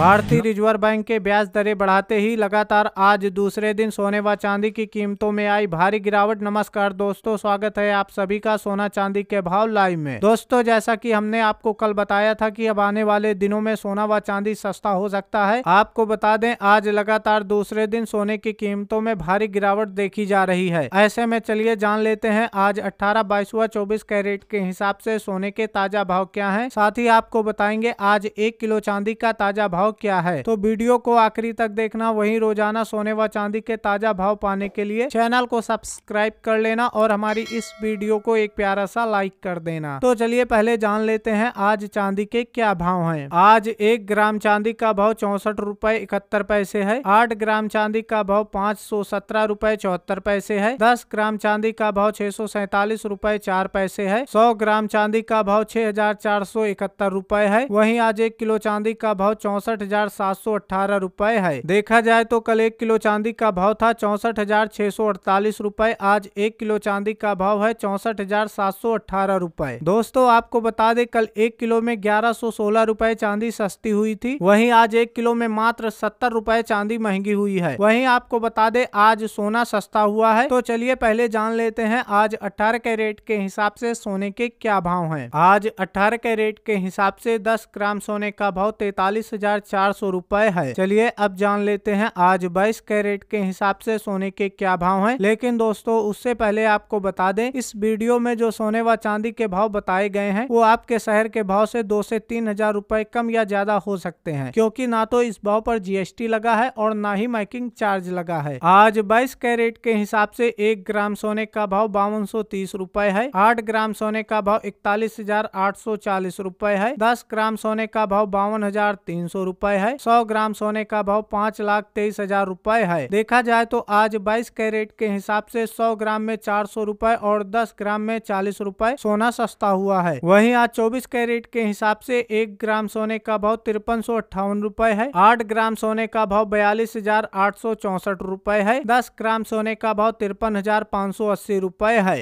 भारतीय reserve bank के ब्याज दरें बढ़ाते ही लगातार आज दूसरे दिन सोने व चांदी की कीमतों में आई भारी गिरावट नमस्कार दोस्तों स्वागत है आप सभी का सोना चांदी के भाव लाइव में दोस्तों जैसा कि हमने आपको कल बताया था कि अब आने वाले दिनों में सोना व चांदी सस्ता हो सकता है आपको बता दें आज लगातार दूसरे दिन सोने की कीमतों में भारी गिरावट देखी जा रही है ऐसे में चलिए जान लेते हैं आज अठारह बाईस व चौबीस कैरेट के हिसाब से सोने के ताजा भाव क्या है साथ ही आपको बताएंगे आज एक किलो चांदी का ताजा भाव भाव क्या है तो वीडियो को आखिरी तक देखना वही रोजाना सोने व चांदी के ताजा भाव पाने के लिए चैनल को सब्सक्राइब कर लेना और हमारी इस वीडियो को एक प्यारा सा लाइक कर देना तो चलिए पहले जान लेते हैं आज चांदी के क्या भाव है आज एक ग्राम चांदी का भाव चौसठ रूपए इकहत्तर पैसे है आठ ग्राम चांदी का भाव पाँच सौ सत्रह रूपए चौहत्तर पैसे है दस ग्राम चांदी का भाव छह सौ सैतालीस रूपए चार पैसे है सौ ग्राम चांदी का भाव छह हजार चार सौ इकहत्तर रूपए है वहीं आज एक किलो चांदी का भाव चौसठ चौसठ हजार सात सौ अठारह रूपए है देखा जाए तो कल एक किलो चांदी का भाव था चौसठ हजार छह सौ अड़तालीस रूपए आज एक किलो चांदी का भाव है चौसठ हजार सात सौ अठारह रूपए दोस्तों आपको बता दे कल एक किलो में ग्यारह सौ सोलह रूपए चांदी सस्ती हुई थी वहीं आज एक किलो में मात्र सत्तर रूपए चांदी महंगी हुई है वहीं आपको बता दे आज सोना सस्ता हुआ है तो चलिए पहले जान लेते हैं आज अठारह कैरेट के हिसाब से सोने के क्या भाव है आज अठारह कैरेट के हिसाब से दस ग्राम सोने का भाव तैतालीस हजार चार सौ रूपए है चलिए अब जान लेते हैं आज बाईस कैरेट के हिसाब से सोने के क्या भाव हैं लेकिन दोस्तों उससे पहले आपको बता दें इस वीडियो में जो सोने व चांदी के भाव बताए गए हैं वो आपके शहर के भाव से दो से तीन हजार रूपए कम या ज्यादा हो सकते हैं क्योंकि ना तो इस भाव पर जीएसटी लगा है और ना ही माइकिंग चार्ज लगा है आज बाईस कैरेट के हिसाब से एक ग्राम सोने का भाव बावन सौ तीस रूपए है आठ ग्राम सोने का भाव इकतालीस हजार आठ सौ चालीस रूपए है दस ग्राम सोने का भाव बावन हजार तीन सौ रूपए है सौ ग्राम सोने का भाव पाँच लाख तेईस हजार रूपए है देखा जाए तो आज बाईस कैरेट के हिसाब से सौ ग्राम में चार सौ रूपए और दस ग्राम में चालीस रूपए सोना सस्ता हुआ है वहीं आज चौबीस कैरेट के हिसाब से एक ग्राम सोने का भाव तिरपन सौ अट्ठावन रूपए है आठ ग्राम सोने का भाव बयालीस हजार आठ सौ चौसठ रूपए है दस ग्राम सोने का भाव तिरपन हजार पाँच सौ अस्सी रूपए है